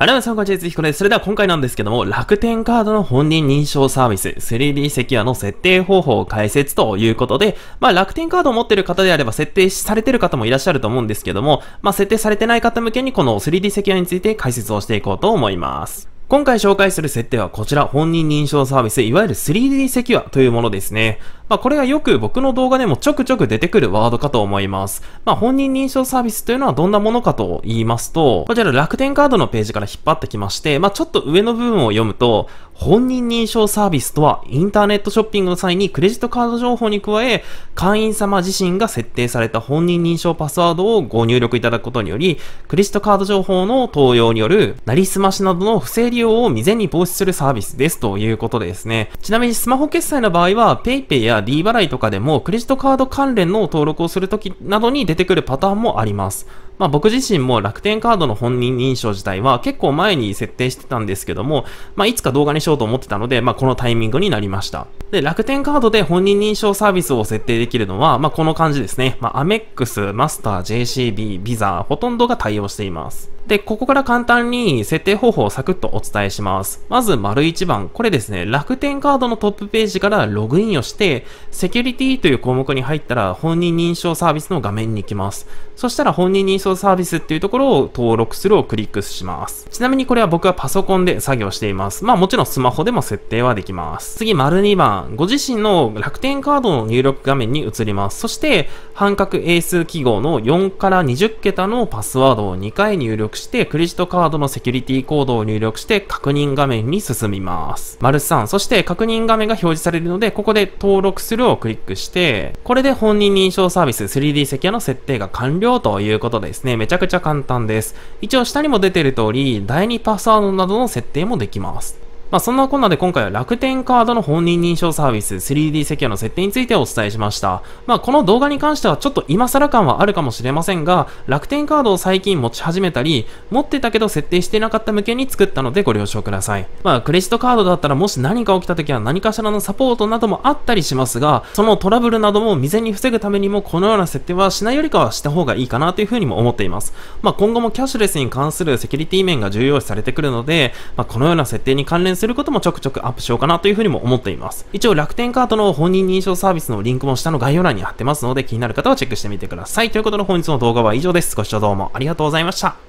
あらさんこんにちは、つひこです。それでは今回なんですけども、楽天カードの本人認証サービス、3D セキュアの設定方法を解説ということで、まあ楽天カードを持ってる方であれば設定されてる方もいらっしゃると思うんですけども、まあ設定されてない方向けにこの 3D セキュアについて解説をしていこうと思います。今回紹介する設定はこちら、本人認証サービス、いわゆる 3D セキュアというものですね。まあ、これがよく僕の動画でもちょくちょく出てくるワードかと思います。まあ、本人認証サービスというのはどんなものかと言いますと、こちら楽天カードのページから引っ張ってきまして、まあ、ちょっと上の部分を読むと、本人認証サービスとは、インターネットショッピングの際にクレジットカード情報に加え、会員様自身が設定された本人認証パスワードをご入力いただくことにより、クレジットカード情報の登用による、なりすましなどの不正利用を未然に防止するサービスですということでですね。ちなみにスマホ決済の場合は、PayPay や D 払いとかでも、クレジットカード関連の登録をするときなどに出てくるパターンもあります。まあ、僕自身も楽天カードの本人認証自体は結構前に設定してたんですけども、まあ、いつか動画にしようと思ってたので、まあ、このタイミングになりました。で、楽天カードで本人認証サービスを設定できるのは、まあ、この感じですね。まあ、アメックス、マスター、JCB、ビザ、ほとんどが対応しています。で、ここから簡単に設定方法をサクッとお伝えします。まず、丸1番。これですね、楽天カードのトップページからログインをして、セキュリティという項目に入ったら、本人認証サービスの画面に行きます。そしたら、本人認証サービスっていうところを登録するをクリックします。ちなみにこれは僕はパソコンで作業しています。まあもちろんスマホでも設定はできます。次、丸2番。ご自身の楽天カードの入力画面に移ります。そして、半角英数記号の4から20桁のパスワードを2回入力して、クレジットカードのセキュリティコードを入力して確認画面に進みます。丸3。そして確認画面が表示されるので、ここで登録するをクリックして、これで本人認証サービス 3D セキュアの設定が完了ということです。ですね、めちゃくちゃ簡単です。一応下にも出てる通り、第2パスワードなどの設定もできます。まあ、そんなこんなで今回は楽天カードの本人認証サービス 3D セキュアの設定についてお伝えしました。まあ、この動画に関してはちょっと今更感はあるかもしれませんが、楽天カードを最近持ち始めたり、持ってたけど設定していなかった向けに作ったのでご了承ください。まあ、クレジットカードだったらもし何か起きた時は何かしらのサポートなどもあったりしますが、そのトラブルなども未然に防ぐためにもこのような設定はしないよりかはした方がいいかなというふうにも思っています。まあ、今後もキャッシュレスに関するセキュリティ面が重要視されてくるので、まあ、このような設定に関連することもちょくちょくアップしようかなというふうにも思っています。一応楽天カードの本人認証サービスのリンクも下の概要欄に貼ってますので気になる方はチェックしてみてください。ということで本日の動画は以上です。ご視聴どうもありがとうございました。